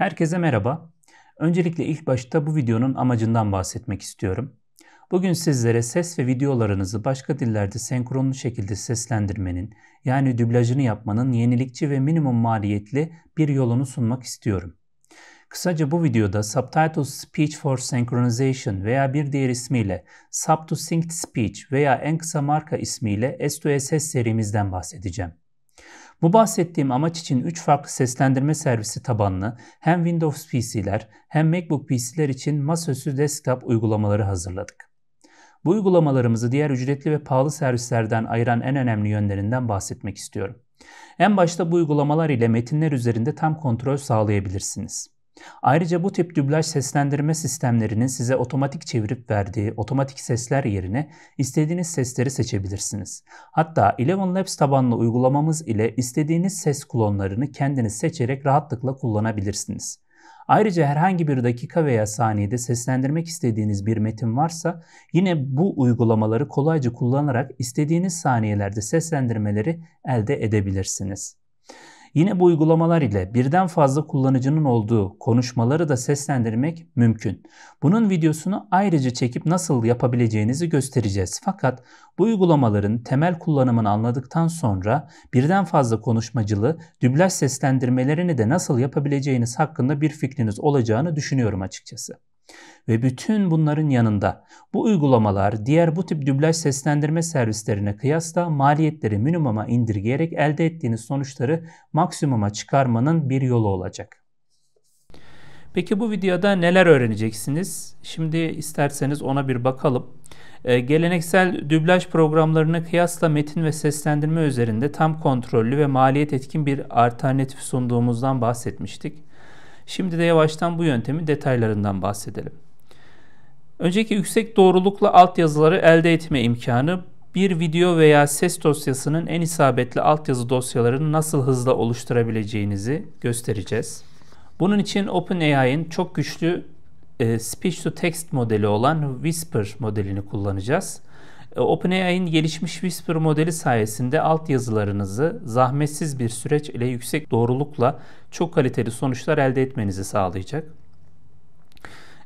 Herkese merhaba. Öncelikle ilk başta bu videonun amacından bahsetmek istiyorum. Bugün sizlere ses ve videolarınızı başka dillerde senkronlu şekilde seslendirmenin, yani dublajını yapmanın yenilikçi ve minimum maliyetli bir yolunu sunmak istiyorum. Kısaca bu videoda Subtitles Speech for Synchronization veya bir diğer ismiyle Sub to Synced Speech veya en kısa marka ismiyle s 2 s serimizden bahsedeceğim. Bu bahsettiğim amaç için 3 farklı seslendirme servisi tabanlı hem Windows PC'ler hem MacBook PC'ler için masaüstü desktop uygulamaları hazırladık. Bu uygulamalarımızı diğer ücretli ve pahalı servislerden ayıran en önemli yönlerinden bahsetmek istiyorum. En başta bu uygulamalar ile metinler üzerinde tam kontrol sağlayabilirsiniz. Ayrıca bu tip dublaj seslendirme sistemlerinin size otomatik çevirip verdiği otomatik sesler yerine istediğiniz sesleri seçebilirsiniz. Hatta Eleven Labs tabanlı uygulamamız ile istediğiniz ses klonlarını kendiniz seçerek rahatlıkla kullanabilirsiniz. Ayrıca herhangi bir dakika veya saniyede seslendirmek istediğiniz bir metin varsa yine bu uygulamaları kolayca kullanarak istediğiniz saniyelerde seslendirmeleri elde edebilirsiniz. Yine bu uygulamalar ile birden fazla kullanıcının olduğu konuşmaları da seslendirmek mümkün. Bunun videosunu ayrıca çekip nasıl yapabileceğinizi göstereceğiz. Fakat bu uygulamaların temel kullanımını anladıktan sonra birden fazla konuşmacılı dublaj seslendirmelerini de nasıl yapabileceğiniz hakkında bir fikriniz olacağını düşünüyorum açıkçası. Ve bütün bunların yanında bu uygulamalar diğer bu tip dublaj seslendirme servislerine kıyasla maliyetleri minimuma indirgeyerek elde ettiğiniz sonuçları maksimuma çıkarmanın bir yolu olacak. Peki bu videoda neler öğreneceksiniz? Şimdi isterseniz ona bir bakalım. Ee, geleneksel dublaj programlarına kıyasla metin ve seslendirme üzerinde tam kontrollü ve maliyet etkin bir alternatif sunduğumuzdan bahsetmiştik. Şimdi de yavaştan bu yöntemin detaylarından bahsedelim. Önceki yüksek doğrulukla altyazıları elde etme imkanı bir video veya ses dosyasının en isabetli altyazı dosyalarını nasıl hızla oluşturabileceğinizi göstereceğiz. Bunun için OpenAI'ın çok güçlü e, speech to text modeli olan Whisper modelini kullanacağız. E, OpenAI'nin gelişmiş Whisper modeli sayesinde altyazılarınızı zahmetsiz bir süreç ile yüksek doğrulukla çok kaliteli sonuçlar elde etmenizi sağlayacak.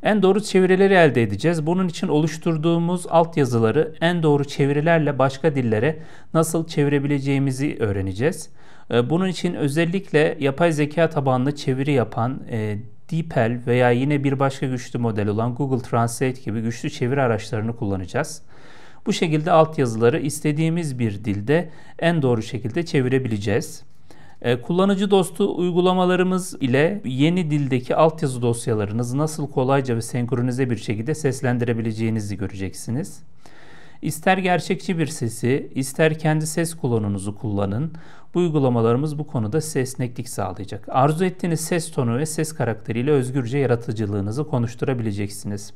En doğru çevirileri elde edeceğiz. Bunun için oluşturduğumuz altyazıları en doğru çevirilerle başka dillere nasıl çevirebileceğimizi öğreneceğiz. E, bunun için özellikle yapay zeka tabanlı çeviri yapan e, DeepL veya yine bir başka güçlü model olan Google Translate gibi güçlü çeviri araçlarını kullanacağız. Bu şekilde altyazıları istediğimiz bir dilde en doğru şekilde çevirebileceğiz. E, kullanıcı dostu uygulamalarımız ile yeni dildeki altyazı dosyalarınızı nasıl kolayca ve senkronize bir şekilde seslendirebileceğinizi göreceksiniz. İster gerçekçi bir sesi, ister kendi ses kolonunuzu kullanın. Bu uygulamalarımız bu konuda size esneklik sağlayacak. Arzu ettiğiniz ses tonu ve ses karakteriyle özgürce yaratıcılığınızı konuşturabileceksiniz.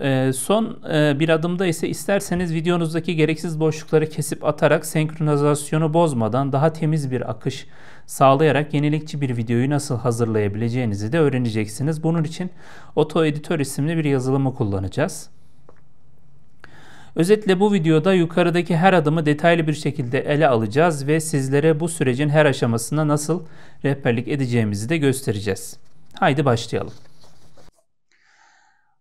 Ee, son e, bir adımda ise isterseniz videonuzdaki gereksiz boşlukları kesip atarak senkronizasyonu bozmadan daha temiz bir akış sağlayarak yenilikçi bir videoyu nasıl hazırlayabileceğinizi de öğreneceksiniz. Bunun için Auto Editor isimli bir yazılımı kullanacağız. Özetle bu videoda yukarıdaki her adımı detaylı bir şekilde ele alacağız ve sizlere bu sürecin her aşamasında nasıl rehberlik edeceğimizi de göstereceğiz. Haydi başlayalım.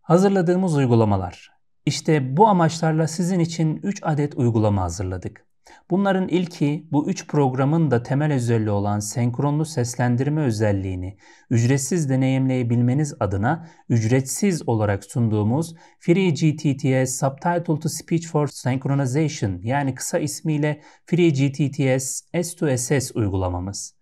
Hazırladığımız uygulamalar. İşte bu amaçlarla sizin için 3 adet uygulama hazırladık. Bunların ilki bu 3 programın da temel özelliği olan senkronlu seslendirme özelliğini ücretsiz deneyimleyebilmeniz adına ücretsiz olarak sunduğumuz FreeGTTS Subtitle to Speech for Synchronization yani kısa ismiyle FreeGTTS S2SS uygulamamız.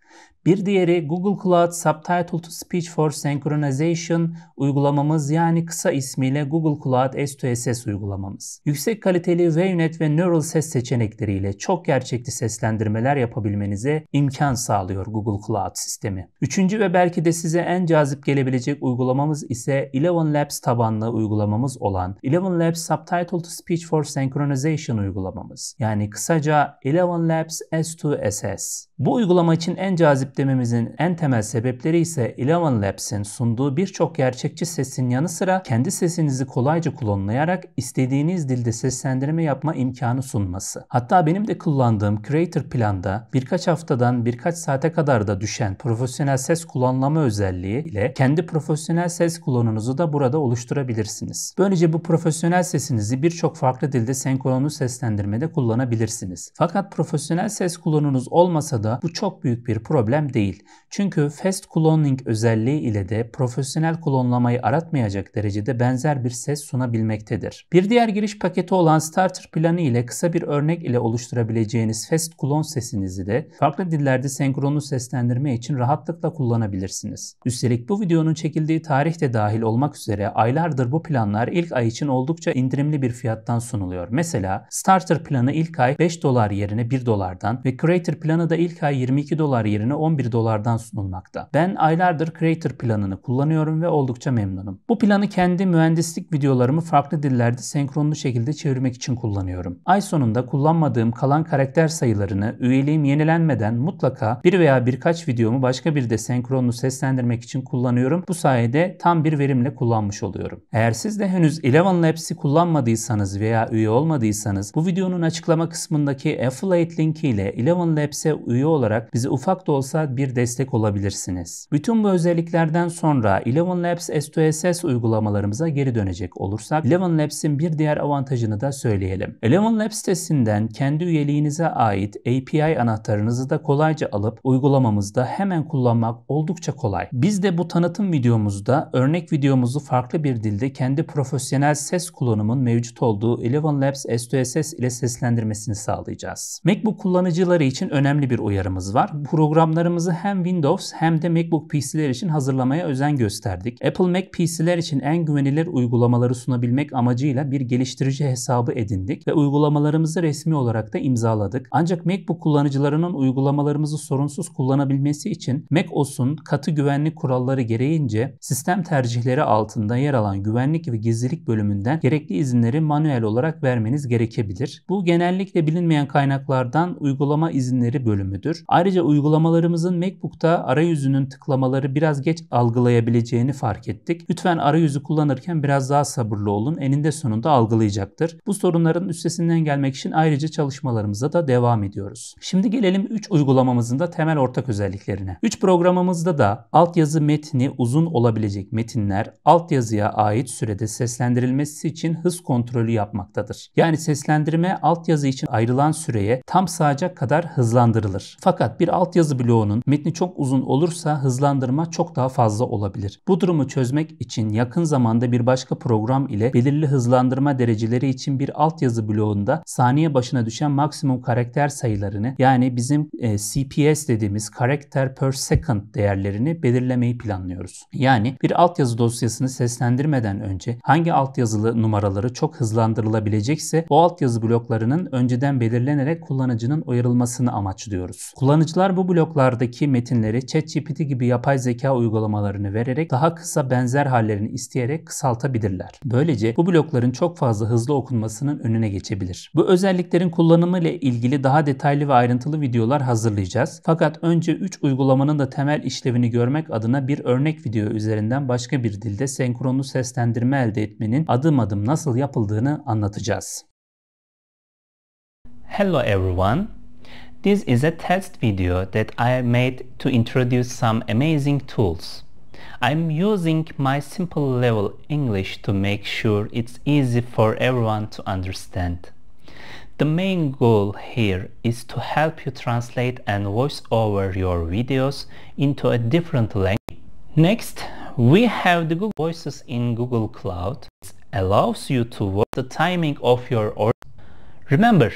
Bir diğeri Google Cloud Subtitle to Speech for Synchronization uygulamamız yani kısa ismiyle Google Cloud S2SS uygulamamız. Yüksek kaliteli VUNet ve Neural ses seçenekleriyle çok gerçekli seslendirmeler yapabilmenize imkan sağlıyor Google Cloud sistemi. Üçüncü ve belki de size en cazip gelebilecek uygulamamız ise Eleven Labs tabanlı uygulamamız olan Eleven Labs Subtitle to Speech for Synchronization uygulamamız. Yani kısaca Eleven Labs S2SS. Bu uygulama için en cazip cazip dememizin en temel sebepleri ise Eleven Labs'in sunduğu birçok gerçekçi sesin yanı sıra kendi sesinizi kolayca klonlayarak istediğiniz dilde seslendirme yapma imkanı sunması. Hatta benim de kullandığım Creator Plan'da birkaç haftadan birkaç saate kadar da düşen profesyonel ses klonlama özelliği ile kendi profesyonel ses kullanınızı da burada oluşturabilirsiniz. Böylece bu profesyonel sesinizi birçok farklı dilde senkronlu seslendirmede kullanabilirsiniz. Fakat profesyonel ses kullanınız olmasa da bu çok büyük bir problem problem değil. Çünkü fast cloning özelliği ile de profesyonel klonlamayı aratmayacak derecede benzer bir ses sunabilmektedir. Bir diğer giriş paketi olan starter planı ile kısa bir örnek ile oluşturabileceğiniz fast clone sesinizi de farklı dillerde senkronlu seslendirme için rahatlıkla kullanabilirsiniz. Üstelik bu videonun çekildiği tarih de dahil olmak üzere aylardır bu planlar ilk ay için oldukça indirimli bir fiyattan sunuluyor. Mesela starter planı ilk ay 5 dolar yerine 1 dolardan ve creator planı da ilk ay 22 dolar yerine 10 11 dolardan sunulmakta. Ben aylardır Creator planını kullanıyorum ve oldukça memnunum. Bu planı kendi mühendislik videolarımı farklı dillerde senkronlu şekilde çevirmek için kullanıyorum. Ay sonunda kullanmadığım kalan karakter sayılarını üyeliğim yenilenmeden mutlaka bir veya birkaç videomu başka bir de senkronlu seslendirmek için kullanıyorum. Bu sayede tam bir verimle kullanmış oluyorum. Eğer siz de henüz Eleven Labs'i kullanmadıysanız veya üye olmadıysanız bu videonun açıklama kısmındaki affiliate linki ile Eleven Labs'e üye olarak bize ufak da olsa da bir destek olabilirsiniz. Bütün bu özelliklerden sonra Eleven Labs S2SS uygulamalarımıza geri dönecek olursak Eleven Labs'in bir diğer avantajını da söyleyelim. Eleven Labs sitesinden kendi üyeliğinize ait API anahtarınızı da kolayca alıp uygulamamızda hemen kullanmak oldukça kolay. Biz de bu tanıtım videomuzda örnek videomuzu farklı bir dilde kendi profesyonel ses kullanımın mevcut olduğu Eleven Labs S2SS ile seslendirmesini sağlayacağız. MacBook kullanıcıları için önemli bir uyarımız var. Programların tasarımımızı hem Windows hem de MacBook PC'ler için hazırlamaya özen gösterdik. Apple Mac PC'ler için en güvenilir uygulamaları sunabilmek amacıyla bir geliştirici hesabı edindik ve uygulamalarımızı resmi olarak da imzaladık. Ancak MacBook kullanıcılarının uygulamalarımızı sorunsuz kullanabilmesi için Mac OS'un katı güvenlik kuralları gereğince sistem tercihleri altında yer alan güvenlik ve gizlilik bölümünden gerekli izinleri manuel olarak vermeniz gerekebilir. Bu genellikle bilinmeyen kaynaklardan uygulama izinleri bölümüdür. Ayrıca uygulamalarımız kullanıcılarımızın MacBook'ta arayüzünün tıklamaları biraz geç algılayabileceğini fark ettik. Lütfen arayüzü kullanırken biraz daha sabırlı olun. Eninde sonunda algılayacaktır. Bu sorunların üstesinden gelmek için ayrıca çalışmalarımıza da devam ediyoruz. Şimdi gelelim 3 uygulamamızın da temel ortak özelliklerine. 3 programımızda da altyazı metni uzun olabilecek metinler altyazıya ait sürede seslendirilmesi için hız kontrolü yapmaktadır. Yani seslendirme altyazı için ayrılan süreye tam sığacak kadar hızlandırılır. Fakat bir altyazı bloğu bloğunun metni çok uzun olursa hızlandırma çok daha fazla olabilir. Bu durumu çözmek için yakın zamanda bir başka program ile belirli hızlandırma dereceleri için bir altyazı bloğunda saniye başına düşen maksimum karakter sayılarını yani bizim e, CPS dediğimiz karakter per second değerlerini belirlemeyi planlıyoruz. Yani bir altyazı dosyasını seslendirmeden önce hangi altyazılı numaraları çok hızlandırılabilecekse o altyazı bloklarının önceden belirlenerek kullanıcının uyarılmasını amaçlıyoruz. Kullanıcılar bu bloklar yazılardaki metinleri ChatGPT gibi yapay zeka uygulamalarını vererek daha kısa benzer hallerini isteyerek kısaltabilirler. Böylece bu blokların çok fazla hızlı okunmasının önüne geçebilir. Bu özelliklerin kullanımı ile ilgili daha detaylı ve ayrıntılı videolar hazırlayacağız. Fakat önce 3 uygulamanın da temel işlevini görmek adına bir örnek video üzerinden başka bir dilde senkronlu seslendirme elde etmenin adım adım nasıl yapıldığını anlatacağız. Hello everyone. This is a test video that I made to introduce some amazing tools. I'm using my simple level English to make sure it's easy for everyone to understand. The main goal here is to help you translate and voice over your videos into a different language. Next, we have the Google Voices in Google Cloud. It allows you to watch the timing of your order. Remember,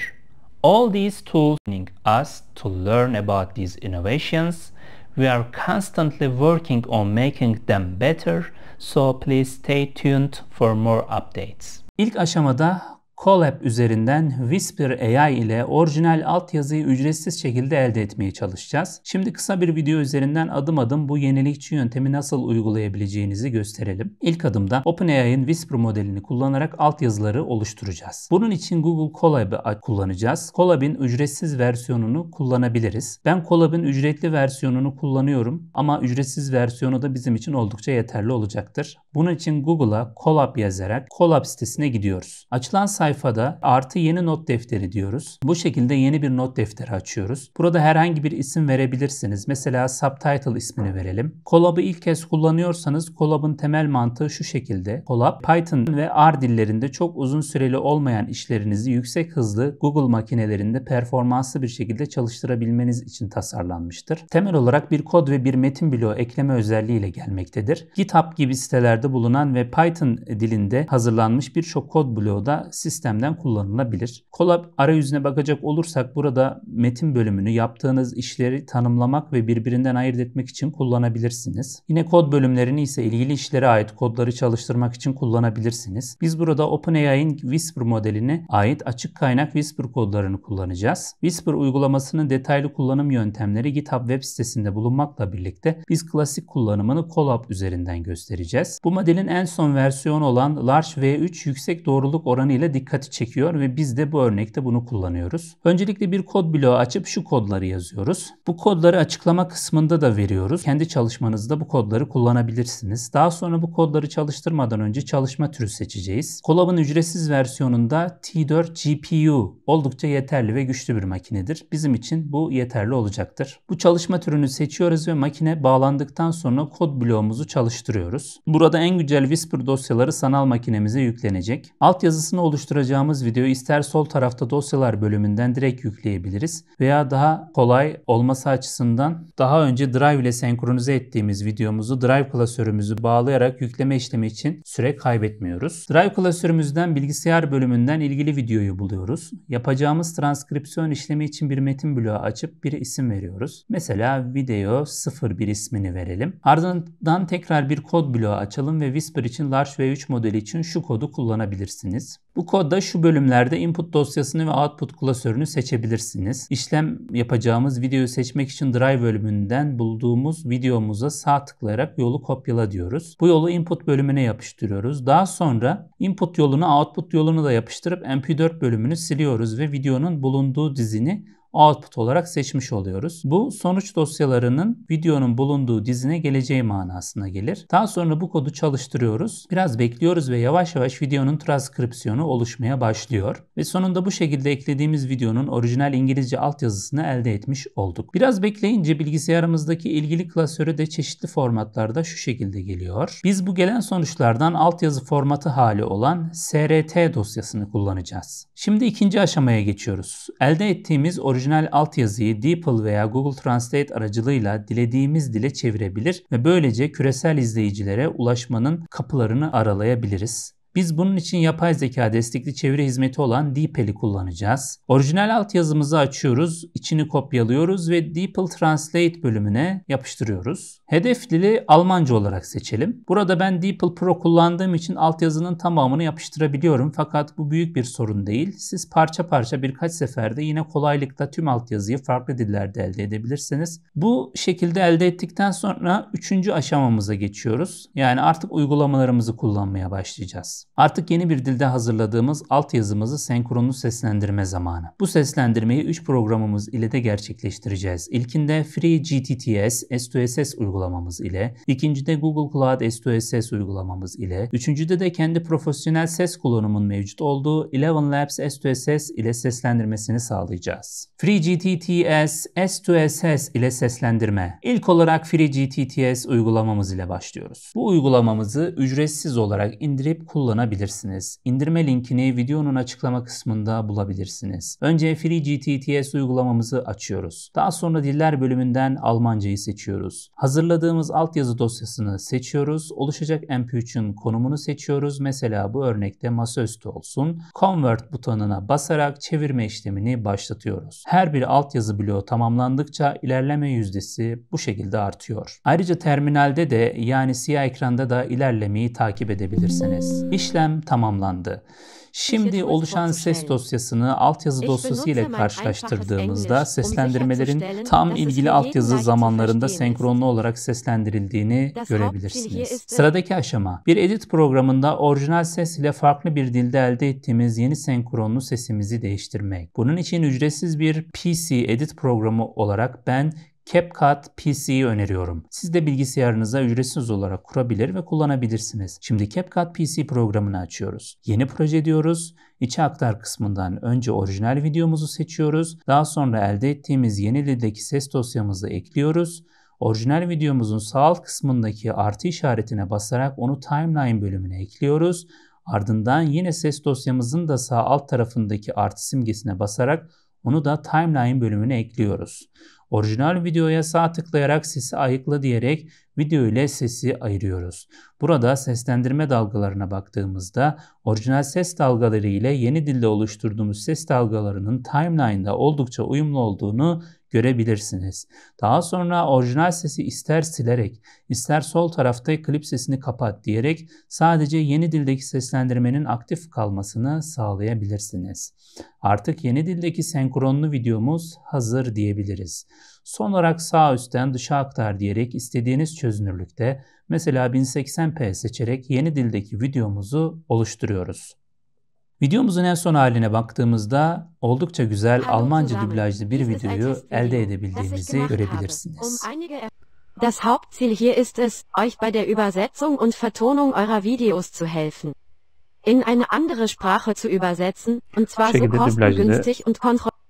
all these tools enabling us to learn about these innovations. We are constantly working on making them better, so please stay tuned for more updates. İlk aşamada Colab üzerinden Whisper AI ile orijinal altyazıyı ücretsiz şekilde elde etmeye çalışacağız. Şimdi kısa bir video üzerinden adım adım bu yenilikçi yöntemi nasıl uygulayabileceğinizi gösterelim. İlk adımda OpenAI'ın Whisper modelini kullanarak altyazıları oluşturacağız. Bunun için Google Colab'ı kullanacağız. Colab'in ücretsiz versiyonunu kullanabiliriz. Ben Colab'in ücretli versiyonunu kullanıyorum ama ücretsiz versiyonu da bizim için oldukça yeterli olacaktır. Bunun için Google'a Colab yazarak Colab sitesine gidiyoruz. Açılan sayfa sayfada artı yeni not defteri diyoruz. Bu şekilde yeni bir not defteri açıyoruz. Burada herhangi bir isim verebilirsiniz. Mesela subtitle ismini verelim. Colab'ı ilk kez kullanıyorsanız Colab'ın temel mantığı şu şekilde. Colab, Python ve R dillerinde çok uzun süreli olmayan işlerinizi yüksek hızlı Google makinelerinde performanslı bir şekilde çalıştırabilmeniz için tasarlanmıştır. Temel olarak bir kod ve bir metin bloğu ekleme özelliğiyle gelmektedir. GitHub gibi sitelerde bulunan ve Python dilinde hazırlanmış birçok kod bloğu da siz sistemden kullanılabilir. Kolab arayüzüne bakacak olursak burada metin bölümünü yaptığınız işleri tanımlamak ve birbirinden ayırt etmek için kullanabilirsiniz. Yine kod bölümlerini ise ilgili işlere ait kodları çalıştırmak için kullanabilirsiniz. Biz burada OpenAI'nin Whisper modeline ait açık kaynak Whisper kodlarını kullanacağız. Whisper uygulamasının detaylı kullanım yöntemleri GitHub web sitesinde bulunmakla birlikte biz klasik kullanımını Colab üzerinden göstereceğiz. Bu modelin en son versiyonu olan Large V3 yüksek doğruluk oranı ile dik dikkati çekiyor ve biz de bu örnekte bunu kullanıyoruz. Öncelikle bir kod bloğu açıp şu kodları yazıyoruz. Bu kodları açıklama kısmında da veriyoruz. Kendi çalışmanızda bu kodları kullanabilirsiniz. Daha sonra bu kodları çalıştırmadan önce çalışma türü seçeceğiz. Kolab'ın ücretsiz versiyonunda T4 GPU oldukça yeterli ve güçlü bir makinedir. Bizim için bu yeterli olacaktır. Bu çalışma türünü seçiyoruz ve makine bağlandıktan sonra kod bloğumuzu çalıştırıyoruz. Burada en güzel Whisper dosyaları sanal makinemize yüklenecek. Altyazısını oluşturmak oluşturacağımız videoyu ister sol tarafta dosyalar bölümünden direkt yükleyebiliriz veya daha kolay olması açısından daha önce Drive ile senkronize ettiğimiz videomuzu Drive klasörümüzü bağlayarak yükleme işlemi için süre kaybetmiyoruz. Drive klasörümüzden bilgisayar bölümünden ilgili videoyu buluyoruz. Yapacağımız transkripsiyon işlemi için bir metin bloğu açıp bir isim veriyoruz. Mesela video 01 ismini verelim. Ardından tekrar bir kod bloğu açalım ve Whisper için Large V3 modeli için şu kodu kullanabilirsiniz. Bu kodda şu bölümlerde input dosyasını ve output klasörünü seçebilirsiniz. İşlem yapacağımız videoyu seçmek için drive bölümünden bulduğumuz videomuza sağ tıklayarak yolu kopyala diyoruz. Bu yolu input bölümüne yapıştırıyoruz. Daha sonra input yolunu output yolunu da yapıştırıp mp4 bölümünü siliyoruz ve videonun bulunduğu dizini output olarak seçmiş oluyoruz. Bu sonuç dosyalarının videonun bulunduğu dizine geleceği manasına gelir. Daha sonra bu kodu çalıştırıyoruz. Biraz bekliyoruz ve yavaş yavaş videonun transkripsiyonu oluşmaya başlıyor. Ve sonunda bu şekilde eklediğimiz videonun orijinal İngilizce altyazısını elde etmiş olduk. Biraz bekleyince bilgisayarımızdaki ilgili klasörü de çeşitli formatlarda şu şekilde geliyor. Biz bu gelen sonuçlardan altyazı formatı hali olan SRT dosyasını kullanacağız. Şimdi ikinci aşamaya geçiyoruz. Elde ettiğimiz orijinal altyazıyı DeepL veya Google Translate aracılığıyla dilediğimiz dile çevirebilir ve böylece küresel izleyicilere ulaşmanın kapılarını aralayabiliriz. Biz bunun için yapay zeka destekli çeviri hizmeti olan DeepL'i kullanacağız. Orijinal altyazımızı açıyoruz, içini kopyalıyoruz ve DeepL Translate bölümüne yapıştırıyoruz. Hedef dili Almanca olarak seçelim. Burada ben DeepL Pro kullandığım için altyazının tamamını yapıştırabiliyorum fakat bu büyük bir sorun değil. Siz parça parça birkaç seferde yine kolaylıkla tüm altyazıyı farklı dillerde elde edebilirsiniz. Bu şekilde elde ettikten sonra üçüncü aşamamıza geçiyoruz. Yani artık uygulamalarımızı kullanmaya başlayacağız. Artık yeni bir dilde hazırladığımız altyazımızı senkronlu seslendirme zamanı. Bu seslendirmeyi 3 programımız ile de gerçekleştireceğiz. İlkinde FreeGTTS, S2SS uygulaması uygulamamız ile, ikincide Google Cloud S2SS uygulamamız ile, üçüncüde de kendi profesyonel ses kullanımın mevcut olduğu Eleven Labs S2SS ile seslendirmesini sağlayacağız. FreeGTTS S2SS ile seslendirme. İlk olarak FreeGTTS uygulamamız ile başlıyoruz. Bu uygulamamızı ücretsiz olarak indirip kullanabilirsiniz. İndirme linkini videonun açıklama kısmında bulabilirsiniz. Önce FreeGTTS uygulamamızı açıyoruz. Daha sonra diller bölümünden Almancayı seçiyoruz. Hazır Hazırladığımız altyazı dosyasını seçiyoruz. Oluşacak MP3'ün konumunu seçiyoruz. Mesela bu örnekte masaüstü olsun. Convert butonuna basarak çevirme işlemini başlatıyoruz. Her bir altyazı bloğu tamamlandıkça ilerleme yüzdesi bu şekilde artıyor. Ayrıca terminalde de yani siyah ekranda da ilerlemeyi takip edebilirsiniz. İşlem tamamlandı. Şimdi oluşan ses dosyasını altyazı dosyası ile karşılaştırdığımızda seslendirmelerin tam ilgili altyazı zamanlarında senkronlu olarak seslendirildiğini görebilirsiniz. Sıradaki aşama bir edit programında orijinal ses ile farklı bir dilde elde ettiğimiz yeni senkronlu sesimizi değiştirmek. Bunun için ücretsiz bir PC edit programı olarak ben CapCut PC'yi öneriyorum. Siz de bilgisayarınıza ücretsiz olarak kurabilir ve kullanabilirsiniz. Şimdi CapCut PC programını açıyoruz. Yeni proje diyoruz. İçe aktar kısmından önce orijinal videomuzu seçiyoruz. Daha sonra elde ettiğimiz yeni dildeki ses dosyamızı ekliyoruz. Orijinal videomuzun sağ alt kısmındaki artı işaretine basarak onu timeline bölümüne ekliyoruz. Ardından yine ses dosyamızın da sağ alt tarafındaki artı simgesine basarak onu da timeline bölümüne ekliyoruz. Orijinal videoya sağ tıklayarak sesi ayıkla diyerek video ile sesi ayırıyoruz. Burada seslendirme dalgalarına baktığımızda orijinal ses dalgaları ile yeni dilde oluşturduğumuz ses dalgalarının timeline'da oldukça uyumlu olduğunu görebilirsiniz. Daha sonra orijinal sesi ister silerek, ister sol tarafta klip sesini kapat diyerek sadece yeni dildeki seslendirmenin aktif kalmasını sağlayabilirsiniz. Artık yeni dildeki senkronlu videomuz hazır diyebiliriz. Son olarak sağ üstten dışa aktar diyerek istediğiniz çözünürlükte mesela 1080p seçerek yeni dildeki videomuzu oluşturuyoruz. Videomuzun en son haline baktığımızda oldukça güzel Almanca dublajlı bir videoyu elde edebildiğimizi görebilirsiniz. Um das Hauptziel hier ist es, euch bei der Übersetzung und Vertonung eurer Videos zu helfen. In eine andere Sprache zu übersetzen, und zwar so kostengünstig und kontrolliert.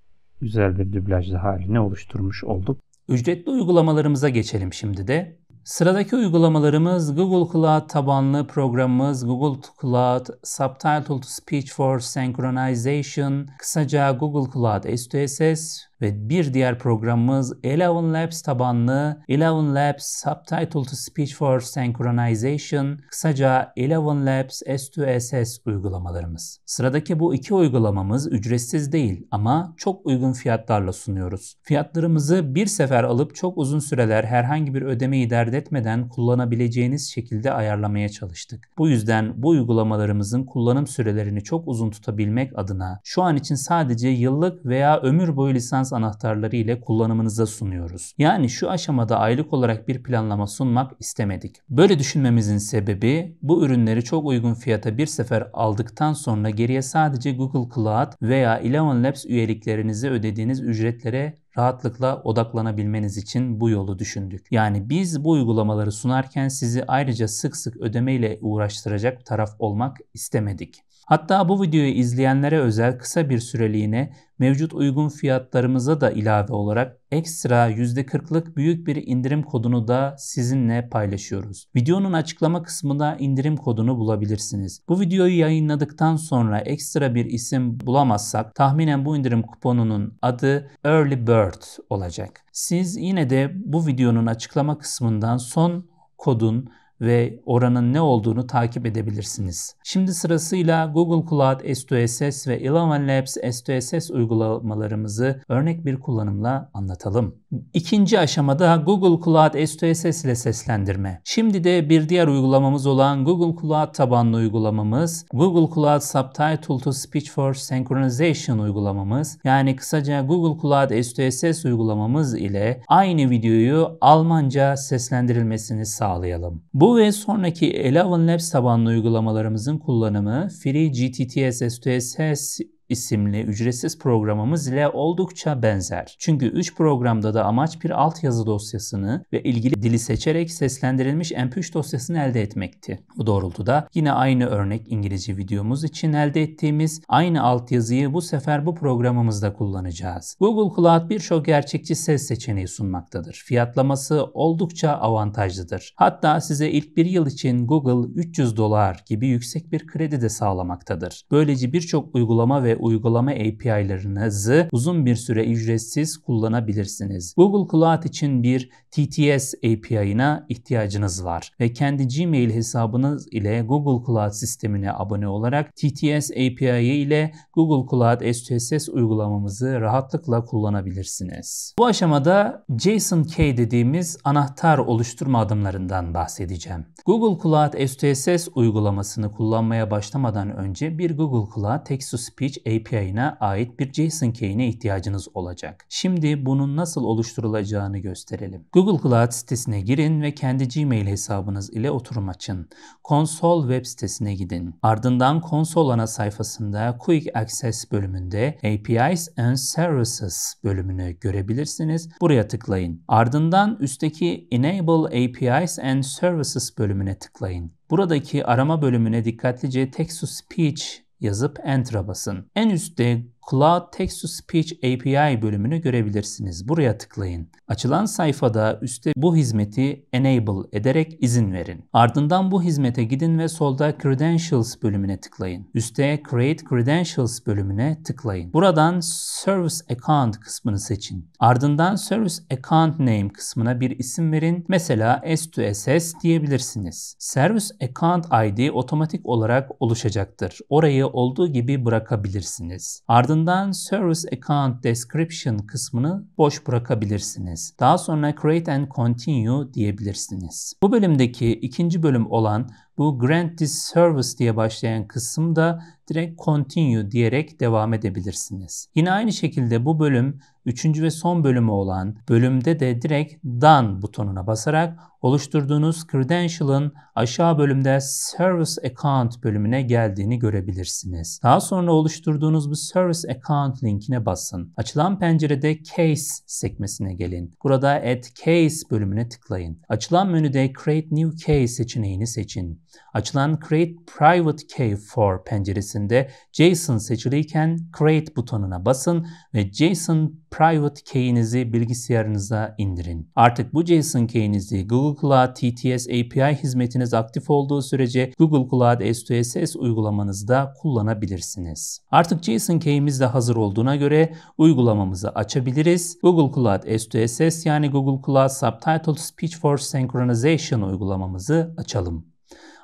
Güzel bir dublajlı haline oluşturmuş olduk. Ücretli uygulamalarımıza geçelim şimdi de. Sıradaki uygulamalarımız Google Cloud tabanlı programımız Google Cloud Subtitle to Speech for Synchronization, kısaca Google Cloud S2SS ve bir diğer programımız Eleven Labs tabanlı Eleven Labs Subtitle to Speech for Synchronization kısaca Eleven Labs S2SS uygulamalarımız. Sıradaki bu iki uygulamamız ücretsiz değil ama çok uygun fiyatlarla sunuyoruz. Fiyatlarımızı bir sefer alıp çok uzun süreler herhangi bir ödemeyi dert etmeden kullanabileceğiniz şekilde ayarlamaya çalıştık. Bu yüzden bu uygulamalarımızın kullanım sürelerini çok uzun tutabilmek adına şu an için sadece yıllık veya ömür boyu lisans anahtarları ile kullanımınıza sunuyoruz. Yani şu aşamada aylık olarak bir planlama sunmak istemedik. Böyle düşünmemizin sebebi bu ürünleri çok uygun fiyata bir sefer aldıktan sonra geriye sadece Google Cloud veya Eleven Labs üyeliklerinize ödediğiniz ücretlere rahatlıkla odaklanabilmeniz için bu yolu düşündük. Yani biz bu uygulamaları sunarken sizi ayrıca sık sık ödemeyle uğraştıracak taraf olmak istemedik. Hatta bu videoyu izleyenlere özel kısa bir süreliğine mevcut uygun fiyatlarımıza da ilave olarak ekstra %40'lık büyük bir indirim kodunu da sizinle paylaşıyoruz. Videonun açıklama kısmında indirim kodunu bulabilirsiniz. Bu videoyu yayınladıktan sonra ekstra bir isim bulamazsak tahminen bu indirim kuponunun adı Early Bird olacak. Siz yine de bu videonun açıklama kısmından son kodun ve oranın ne olduğunu takip edebilirsiniz. Şimdi sırasıyla Google Cloud S2SS ve Eleven Labs S2SS uygulamalarımızı örnek bir kullanımla anlatalım. İkinci aşamada Google Cloud S2SS ile seslendirme. Şimdi de bir diğer uygulamamız olan Google Cloud tabanlı uygulamamız, Google Cloud Subtitle to Speech for Synchronization uygulamamız, yani kısaca Google Cloud S2SS uygulamamız ile aynı videoyu Almanca seslendirilmesini sağlayalım. Bu bu ve sonraki Eleven Labs tabanlı uygulamalarımızın kullanımı FreeGTTS, STSS isimli ücretsiz programımız ile oldukça benzer. Çünkü 3 programda da amaç bir altyazı dosyasını ve ilgili dili seçerek seslendirilmiş MP3 dosyasını elde etmekti. Bu doğrultuda yine aynı örnek İngilizce videomuz için elde ettiğimiz aynı altyazıyı bu sefer bu programımızda kullanacağız. Google Cloud birçok gerçekçi ses seçeneği sunmaktadır. Fiyatlaması oldukça avantajlıdır. Hatta size ilk bir yıl için Google 300 dolar gibi yüksek bir kredi de sağlamaktadır. Böylece birçok uygulama ve uygulama API'larınızı uzun bir süre ücretsiz kullanabilirsiniz. Google Cloud için bir TTS API'ına ihtiyacınız var ve kendi Gmail hesabınız ile Google Cloud sistemine abone olarak TTS API ile Google Cloud SPSS uygulamamızı rahatlıkla kullanabilirsiniz. Bu aşamada JSON Key dediğimiz anahtar oluşturma adımlarından bahsedeceğim. Google Cloud SPSS uygulamasını kullanmaya başlamadan önce bir Google Cloud Text to Speech API'ına ait bir JSON key'ine ihtiyacınız olacak. Şimdi bunun nasıl oluşturulacağını gösterelim. Google Cloud sitesine girin ve kendi Gmail hesabınız ile oturum açın. Konsol web sitesine gidin. Ardından konsol ana sayfasında Quick Access bölümünde APIs and Services bölümünü görebilirsiniz. Buraya tıklayın. Ardından üstteki Enable APIs and Services bölümüne tıklayın. Buradaki arama bölümüne dikkatlice text to speech yazıp Enter'a basın. En üstte Cloud Text to Speech API bölümünü görebilirsiniz. Buraya tıklayın. Açılan sayfada üstte bu hizmeti enable ederek izin verin. Ardından bu hizmete gidin ve solda Credentials bölümüne tıklayın. Üste Create Credentials bölümüne tıklayın. Buradan Service Account kısmını seçin. Ardından Service Account Name kısmına bir isim verin. Mesela S2SS diyebilirsiniz. Service Account ID otomatik olarak oluşacaktır. Orayı olduğu gibi bırakabilirsiniz. Ardından Ardından Service Account Description kısmını boş bırakabilirsiniz. Daha sonra Create and Continue diyebilirsiniz. Bu bölümdeki ikinci bölüm olan bu Grant This Service diye başlayan kısımda direkt Continue diyerek devam edebilirsiniz. Yine aynı şekilde bu bölüm üçüncü ve son bölümü olan bölümde de direkt Done butonuna basarak oluşturduğunuz credential'ın aşağı bölümde Service Account bölümüne geldiğini görebilirsiniz. Daha sonra oluşturduğunuz bu Service Account linkine basın. Açılan pencerede Case sekmesine gelin. Burada Add Case bölümüne tıklayın. Açılan menüde Create New Case seçeneğini seçin. Açılan Create Private Key for penceresinde JSON seçiliyken Create butonuna basın ve JSON private key'inizi bilgisayarınıza indirin. Artık bu JSON key'inizi Google Cloud TTS API hizmetiniz aktif olduğu sürece Google Cloud S2SS uygulamanızda kullanabilirsiniz. Artık JSON key'imiz de hazır olduğuna göre uygulamamızı açabiliriz. Google Cloud S2SS yani Google Cloud Subtitle Speech for Synchronization uygulamamızı açalım.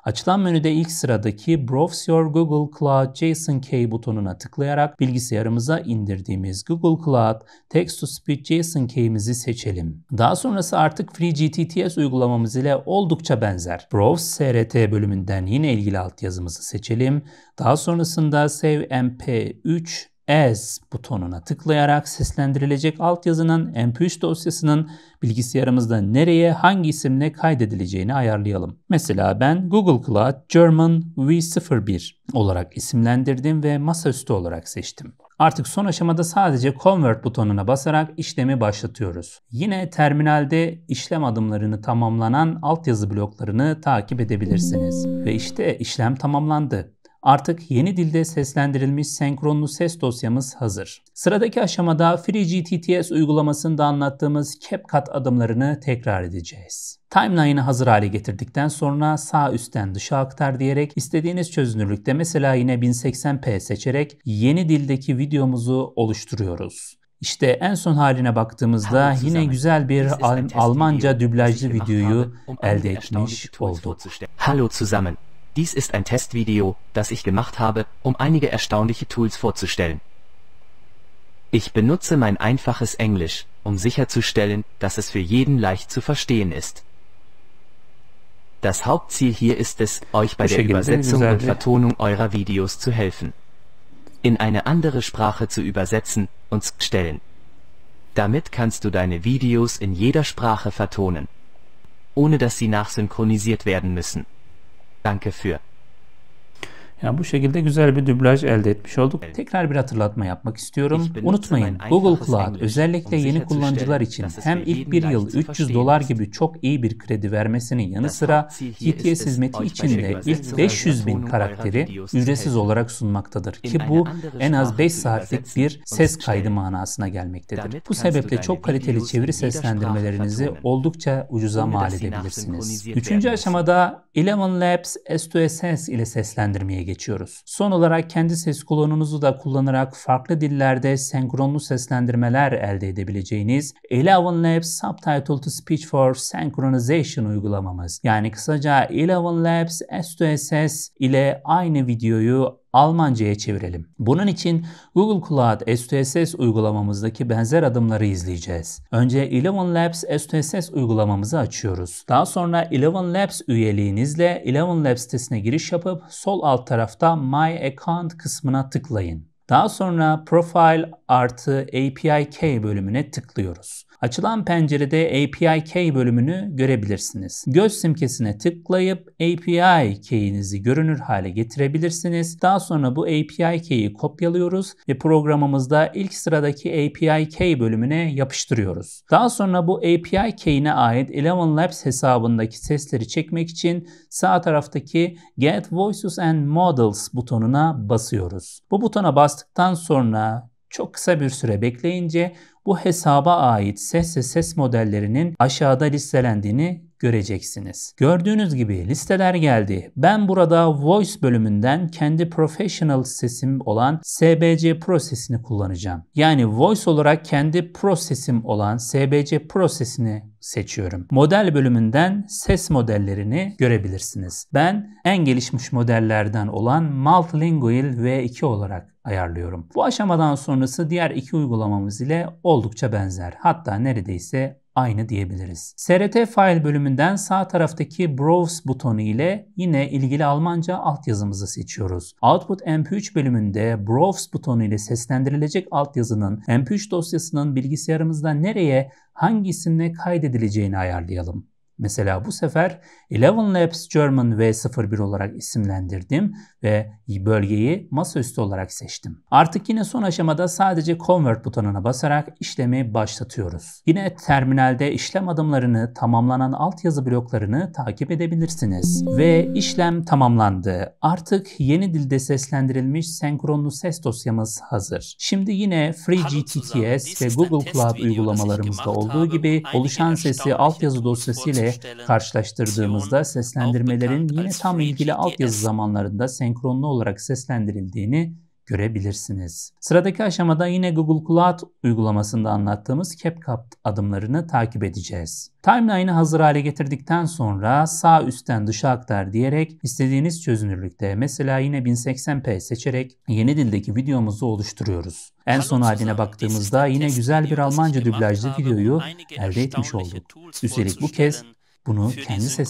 Açılan menüde ilk sıradaki Browse Your Google Cloud JSON Key butonuna tıklayarak bilgisayarımıza indirdiğimiz Google Cloud Text-to-Speech JSON Key'imizi seçelim. Daha sonrası artık FreeGTTS uygulamamız ile oldukça benzer. Browse SRT bölümünden yine ilgili altyazımızı seçelim. Daha sonrasında Save MP3 As butonuna tıklayarak seslendirilecek altyazının MP3 dosyasının bilgisayarımızda nereye hangi isimle kaydedileceğini ayarlayalım. Mesela ben Google Cloud German V01 olarak isimlendirdim ve masaüstü olarak seçtim. Artık son aşamada sadece Convert butonuna basarak işlemi başlatıyoruz. Yine terminalde işlem adımlarını tamamlanan altyazı bloklarını takip edebilirsiniz. Ve işte işlem tamamlandı. Artık yeni dilde seslendirilmiş senkronlu ses dosyamız hazır. Sıradaki aşamada FreeGTTS uygulamasında anlattığımız CapCut adımlarını tekrar edeceğiz. Timeline'ı hazır hale getirdikten sonra sağ üstten dışa aktar diyerek istediğiniz çözünürlükte mesela yine 1080p seçerek yeni dildeki videomuzu oluşturuyoruz. İşte en son haline baktığımızda yine güzel bir Al Almanca dublajlı videoyu elde etmiş olduk. Hallo zusammen. Dies ist ein Testvideo, das ich gemacht habe, um einige erstaunliche Tools vorzustellen. Ich benutze mein einfaches Englisch, um sicherzustellen, dass es für jeden leicht zu verstehen ist. Das Hauptziel hier ist es, euch bei der Übersetzung und Vertonung eurer Videos zu helfen. In eine andere Sprache zu übersetzen und zu stellen. Damit kannst du deine Videos in jeder Sprache vertonen, ohne dass sie nachsynchronisiert werden müssen. Danke für Yani bu şekilde güzel bir dublaj elde etmiş olduk. Tekrar bir hatırlatma yapmak istiyorum. Unutmayın Google Cloud özellikle yeni kullanıcılar için hem ilk bir yıl 300 dolar gibi çok iyi bir kredi vermesinin yanı sıra GTS hizmeti için de ilk 500 bin karakteri ücretsiz olarak sunmaktadır ki bu en az 5 saatlik bir ses kaydı manasına gelmektedir. Bu sebeple çok kaliteli çeviri seslendirmelerinizi oldukça ucuza mal edebilirsiniz. Üçüncü aşamada Eleven Labs S2SS ile seslendirmeye geçiyoruz geçiyoruz. Son olarak kendi ses kolonunuzu da kullanarak farklı dillerde senkronlu seslendirmeler elde edebileceğiniz Eleven Labs Subtitle to Speech for Synchronization uygulamamız. Yani kısaca Eleven Labs S2SS ile aynı videoyu Almanca'ya çevirelim. Bunun için Google Cloud S2SS uygulamamızdaki benzer adımları izleyeceğiz. Önce Eleven Labs S2SS uygulamamızı açıyoruz. Daha sonra Eleven Labs üyeliğinizle Eleven Labs sitesine giriş yapıp sol alt tarafta My Account kısmına tıklayın. Daha sonra Profile artı API Key bölümüne tıklıyoruz. Açılan pencerede API key bölümünü görebilirsiniz. Göz simkesine tıklayıp API key'inizi görünür hale getirebilirsiniz. Daha sonra bu API key'i kopyalıyoruz ve programımızda ilk sıradaki API key bölümüne yapıştırıyoruz. Daha sonra bu API key'ine ait Eleven Labs hesabındaki sesleri çekmek için sağ taraftaki Get Voices and Models butonuna basıyoruz. Bu butona bastıktan sonra çok kısa bir süre bekleyince bu hesaba ait ses ve ses modellerinin aşağıda listelendiğini göreceksiniz. Gördüğünüz gibi listeler geldi. Ben burada Voice bölümünden kendi Professional sesim olan SBC Pro sesini kullanacağım. Yani Voice olarak kendi Pro sesim olan SBC Pro sesini seçiyorum. Model bölümünden ses modellerini görebilirsiniz. Ben en gelişmiş modellerden olan Multilingual V2 olarak ayarlıyorum. Bu aşamadan sonrası diğer iki uygulamamız ile oldukça benzer. Hatta neredeyse aynı diyebiliriz. SRT File bölümünden sağ taraftaki Browse butonu ile yine ilgili Almanca altyazımızı seçiyoruz. Output MP3 bölümünde Browse butonu ile seslendirilecek altyazının MP3 dosyasının bilgisayarımızda nereye hangi isimle kaydedileceğini ayarlayalım. Mesela bu sefer Eleven Labs German V01 olarak isimlendirdim ve bölgeyi masaüstü olarak seçtim. Artık yine son aşamada sadece Convert butonuna basarak işlemi başlatıyoruz. Yine terminalde işlem adımlarını tamamlanan altyazı bloklarını takip edebilirsiniz. Ve işlem tamamlandı. Artık yeni dilde seslendirilmiş senkronlu ses dosyamız hazır. Şimdi yine FreeGTTS ve Google Cloud uygulamalarımızda olduğu gibi oluşan sesi altyazı dosyası ile karşılaştırdığımızda seslendirmelerin yine tam ilgili altyazı zamanlarında senkronlu olarak seslendirildiğini görebilirsiniz. Sıradaki aşamada yine Google Cloud uygulamasında anlattığımız CapCut adımlarını takip edeceğiz. Timeline'ı hazır hale getirdikten sonra sağ üstten dışa aktar diyerek istediğiniz çözünürlükte mesela yine 1080p seçerek yeni dildeki videomuzu oluşturuyoruz. En son haline baktığımızda yine güzel bir Almanca dublajlı videoyu elde etmiş olduk. Üstelik bu kez Bunu kendisi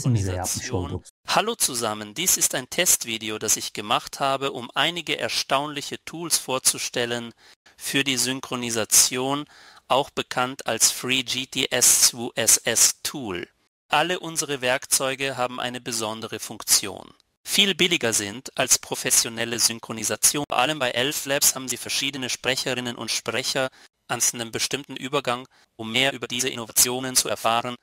Hallo zusammen, dies ist ein Testvideo, das ich gemacht habe, um einige erstaunliche Tools vorzustellen für die Synchronisation, auch bekannt als FreeGTS2SS Tool. Alle unsere Werkzeuge haben eine besondere Funktion viel billiger sind als professionelle Synchronisation. Vor allem bei Elf Labs haben sie verschiedene Sprecherinnen und Sprecher an einem bestimmten Übergang, um mehr über diese Innovationen zu erfahren,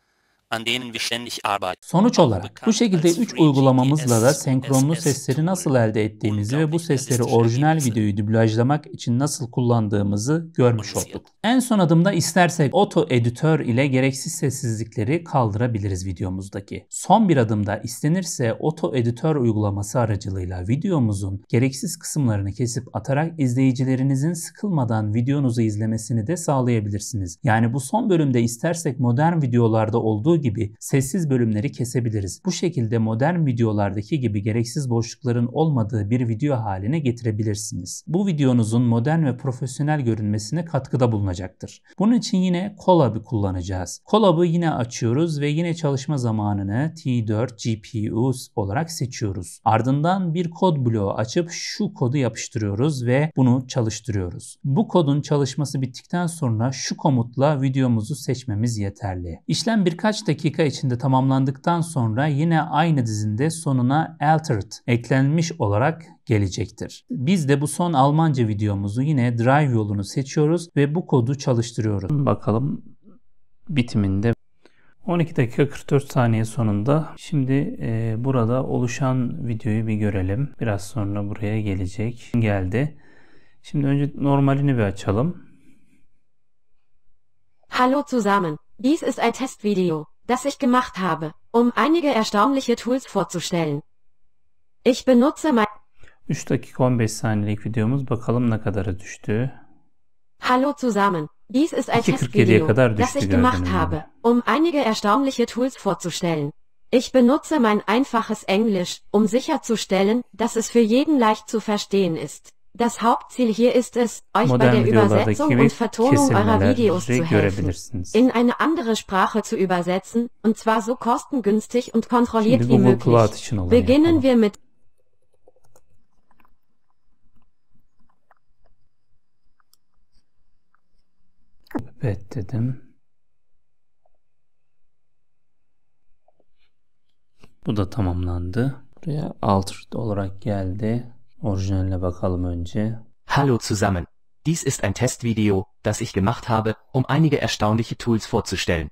Sonuç olarak bu şekilde 3 uygulamamızla da senkronlu sesleri nasıl elde ettiğimizi ve bu sesleri orijinal videoyu dublajlamak için nasıl kullandığımızı görmüş olduk. En son adımda istersek auto editör ile gereksiz sessizlikleri kaldırabiliriz videomuzdaki. Son bir adımda istenirse auto editör uygulaması aracılığıyla videomuzun gereksiz kısımlarını kesip atarak izleyicilerinizin sıkılmadan videonuzu izlemesini de sağlayabilirsiniz. Yani bu son bölümde istersek modern videolarda olduğu olduğu gibi sessiz bölümleri kesebiliriz. Bu şekilde modern videolardaki gibi gereksiz boşlukların olmadığı bir video haline getirebilirsiniz. Bu videonuzun modern ve profesyonel görünmesine katkıda bulunacaktır. Bunun için yine Colab'ı kullanacağız. Colab'ı yine açıyoruz ve yine çalışma zamanını T4 GPU olarak seçiyoruz. Ardından bir kod bloğu açıp şu kodu yapıştırıyoruz ve bunu çalıştırıyoruz. Bu kodun çalışması bittikten sonra şu komutla videomuzu seçmemiz yeterli. İşlem birkaç dakika içinde tamamlandıktan sonra yine aynı dizinde sonuna altered eklenmiş olarak gelecektir. Biz de bu son Almanca videomuzu yine drive yolunu seçiyoruz ve bu kodu çalıştırıyoruz. Bakalım bitiminde 12 dakika 44 saniye sonunda şimdi e, burada oluşan videoyu bir görelim. Biraz sonra buraya gelecek. Geldi. Şimdi önce normalini bir açalım. Hallo zusammen. Dies ist ein Testvideo. das ich gemacht habe, um einige erstaunliche Tools vorzustellen. Ich benutze mein... 3 dakika 15 saniyelik videomuz bakalım ne kadara düştü. Hallo zusammen. Dies ist ein Testvideo, das ich gemacht habe, um einige erstaunliche Tools vorzustellen. Ich benutze mein einfaches Englisch, um sicherzustellen, dass es für jeden leicht zu verstehen ist. Das Hauptziel hier ist es, euch bei der Übersetzung und Vertonung eurer Videos zu helfen, in eine andere Sprache zu übersetzen, und zwar so kostengünstig und kontrolliert wie möglich. Beginnen wir mit Bu da tamamlandı. Buraya alt olarak geldi. Originaline bakalım önce. Hallo zusammen. Dies ist ein Testvideo, das ich gemacht habe, um einige erstaunliche Tools vorzustellen.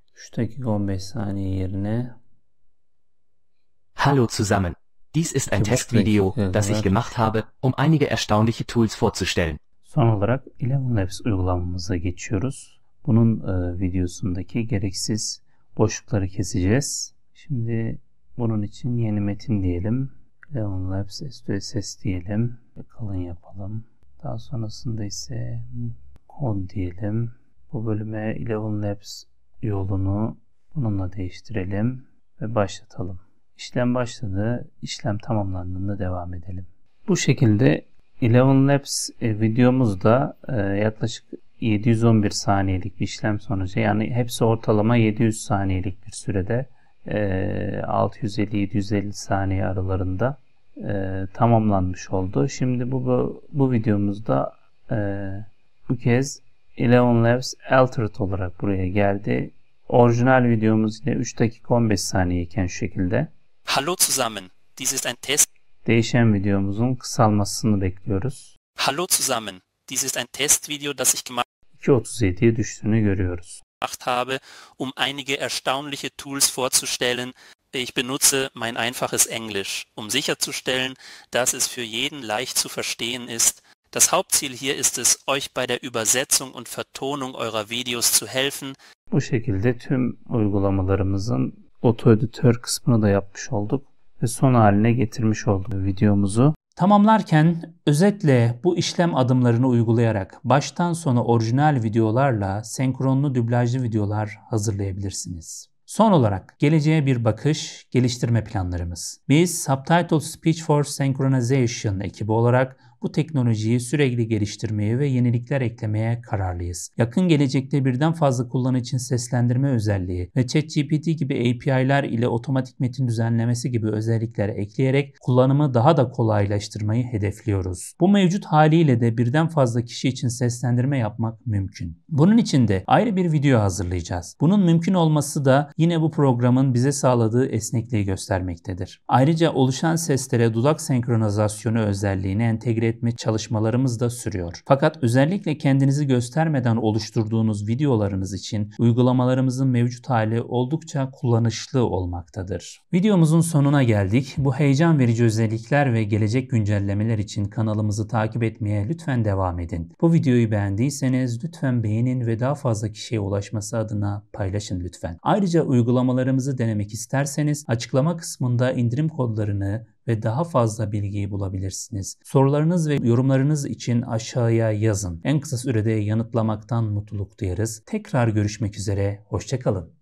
Hallo zusammen. Dies ist ein Testvideo, das ich gemacht habe, um einige erstaunliche Tools vorzustellen. Son olarak Eleven Labs uygulamamıza geçiyoruz. Bunun e, videosundaki gereksiz boşlukları keseceğiz. Şimdi bunun için yeni metin diyelim. ve onu hep ses ses diyelim ve kalın yapalım. Daha sonrasında ise on diyelim. Bu bölüme Eleven Labs yolunu bununla değiştirelim ve başlatalım. İşlem başladı. İşlem tamamlandığında devam edelim. Bu şekilde Eleven Labs e, videomuzda e, yaklaşık 711 saniyelik bir işlem sonucu yani hepsi ortalama 700 saniyelik bir sürede 650-750 e, saniye aralarında e, tamamlanmış oldu. Şimdi bu, bu, bu videomuzda e, bu kez Eleven Labs Altered olarak buraya geldi. Orijinal videomuz yine 3 dakika 15 saniyeyken şu şekilde. Hallo zusammen. Dies ist ein Test. Değişen videomuzun kısalmasını bekliyoruz. Hallo zusammen. Dies ist ein Testvideo, das ich gemacht 2.37'ye düştüğünü görüyoruz. habe, um einige erstaunliche Tools vorzustellen, Ich benutze mein einfaches Englisch, um sicherzustellen, dass es für jeden leicht zu verstehen ist. Das Hauptziel hier ist es, euch bei der Übersetzung und Vertonung eurer Videos zu helfen. Bu şekilde tüm uygulamalarımızın otoeditör kısmını da yapmış olduk ve son haline getirmiş olduk videomuzu. Tamamlarken özetle bu işlem adımlarını uygulayarak baştan sona orijinal videolarla senkronlu dublajlı videolar hazırlayabilirsiniz. Son olarak geleceğe bir bakış, geliştirme planlarımız. Biz Subtitle Speech for Synchronization ekibi olarak bu teknolojiyi sürekli geliştirmeye ve yenilikler eklemeye kararlıyız. Yakın gelecekte birden fazla kullanıcı için seslendirme özelliği ve ChatGPT gibi API'ler ile otomatik metin düzenlemesi gibi özellikler ekleyerek kullanımı daha da kolaylaştırmayı hedefliyoruz. Bu mevcut haliyle de birden fazla kişi için seslendirme yapmak mümkün. Bunun için de ayrı bir video hazırlayacağız. Bunun mümkün olması da yine bu programın bize sağladığı esnekliği göstermektedir. Ayrıca oluşan seslere dudak senkronizasyonu özelliğini entegre elde etme çalışmalarımız da sürüyor. Fakat özellikle kendinizi göstermeden oluşturduğunuz videolarınız için uygulamalarımızın mevcut hali oldukça kullanışlı olmaktadır. Videomuzun sonuna geldik. Bu heyecan verici özellikler ve gelecek güncellemeler için kanalımızı takip etmeye lütfen devam edin. Bu videoyu beğendiyseniz lütfen beğenin ve daha fazla kişiye ulaşması adına paylaşın lütfen. Ayrıca uygulamalarımızı denemek isterseniz açıklama kısmında indirim kodlarını ve daha fazla bilgiyi bulabilirsiniz. Sorularınız ve yorumlarınız için aşağıya yazın. En kısa sürede yanıtlamaktan mutluluk duyarız. Tekrar görüşmek üzere, hoşçakalın.